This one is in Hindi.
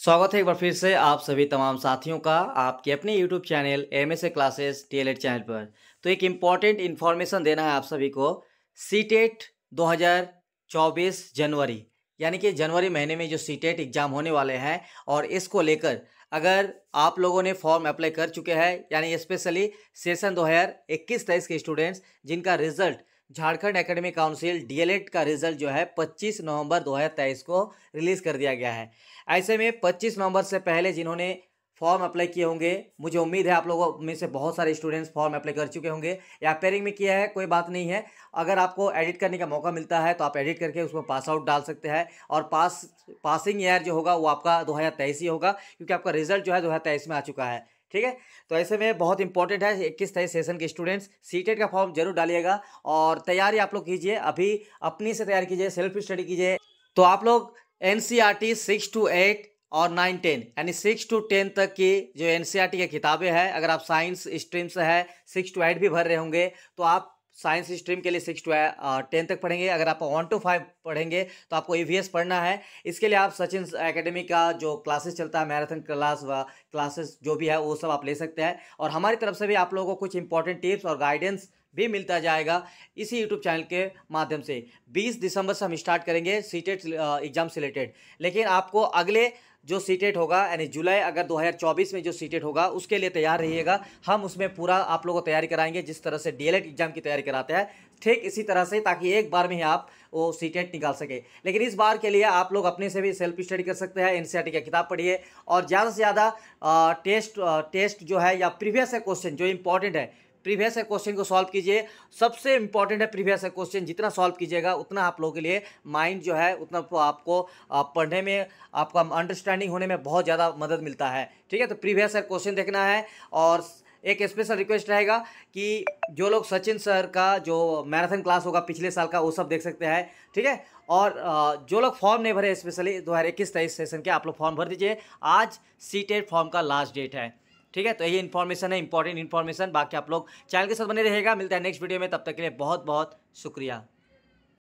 स्वागत है एक बार फिर से आप सभी तमाम साथियों का आपके अपने YouTube channel M S A classes T channel पर तो एक इम्पॉर्टेंट इन्फॉर्मेशन देना है आप सभी को सी टेट e दो जनवरी यानी कि जनवरी महीने में जो सी टेट एग्ज़ाम होने वाले हैं और इसको लेकर अगर आप लोगों ने फॉर्म अप्लाई कर चुके हैं यानी स्पेशली सेशन दो हज़ार इक्कीस तेईस के स्टूडेंट्स जिनका result Jharkhand academic council DElEd का रिजल्ट जो है 25 नवंबर 2023 को रिलीज़ कर दिया गया है ऐसे में 25 नवंबर से पहले जिन्होंने फॉर्म अप्लाई किए होंगे मुझे उम्मीद है आप लोगों में से बहुत सारे स्टूडेंट्स फॉर्म अप्लाई कर चुके होंगे या पेयरिंग में किया है कोई बात नहीं है अगर आपको एडिट करने का मौका मिलता है तो आप एडिट करके उसमें पास आउट डाल सकते हैं और पास पासिंग ईयर जो होगा वो आपका दो ही होगा क्योंकि आपका रिजल्ट जो है दो में आ चुका है ठीक है तो ऐसे में बहुत इंपॉर्टेंट है इक्कीस तेईस सेशन के स्टूडेंट्स सीटेट का फॉर्म जरूर डालिएगा और तैयारी आप लोग कीजिए अभी अपनी से तैयारी कीजिए सेल्फ स्टडी कीजिए तो आप लोग N C R T six two eight और नाइन टेन यानी सिक्स टू टेन तक की जो एन सी आर टी की किताबें हैं अगर आप साइंस स्ट्रीम से है सिक्स टू एट भी भर रहे होंगे तो आप साइंस स्ट्रीम के लिए सिक्स टू टेन तक पढ़ेंगे अगर आप वन टू फाइव पढ़ेंगे तो आपको ई पढ़ना है इसके लिए आप सचिन एकेडमी का जो क्लासेस चलता है मैराथन क्लास व क्लासेस जो भी है वो सब आप ले सकते हैं और हमारी तरफ से भी आप लोगों को कुछ इंपॉर्टेंट टिप्स और गाइडेंस भी मिलता जाएगा इसी यूट्यूब चैनल के माध्यम से बीस दिसंबर से हम स्टार्ट करेंगे सीटेट एग्ज़ाम से रिलेटेड लेकिन आपको अगले जो सीटेट होगा यानी जुलाई अगर 2024 में जो सीटेट होगा उसके लिए तैयार रहिएगा हम उसमें पूरा आप लोगों को तैयारी कराएंगे जिस तरह से डीएलएड एग्जाम की तैयारी कराते हैं ठीक इसी तरह से ताकि एक बार में ही आप वो सीटेट निकाल सके लेकिन इस बार के लिए आप लोग अपने से भी सेल्फ स्टडी कर सकते हैं एन की किताब पढ़िए और ज़्यादा से ज़्यादा टेस्ट टेस्ट जो है या प्रीवियस क्वेश्चन जो इंपॉर्टेंट है प्रीवियस ईयर क्वेश्चन को सॉल्व कीजिए सबसे इंपॉर्टेंट है प्रीवियस ईयर क्वेश्चन जितना सॉल्व कीजिएगा उतना आप लोगों के लिए माइंड जो है उतना तो आपको पढ़ने में आपका अंडरस्टैंडिंग होने में बहुत ज़्यादा मदद मिलता है ठीक है तो प्रीवियस ईयर क्वेश्चन देखना है और एक स्पेशल रिक्वेस्ट रहेगा कि जो लोग सचिन सर का जो मैराथन क्लास होगा पिछले साल का वो सब देख सकते हैं ठीक है और जो लोग फॉर्म नहीं भरे स्पेशली दो हज़ार इक्कीस तेईस सेशन के आप लोग फॉर्म भर दीजिए आज सी फॉर्म e का लास्ट डेट है ठीक है तो यही इन्फॉर्मेशन है इंपॉर्टेंट इन्फॉर्मेशन बाकी आप लोग चैनल के साथ बने रहेगा मिलता है नेक्स्ट वीडियो में तब तक के लिए बहुत बहुत शुक्रिया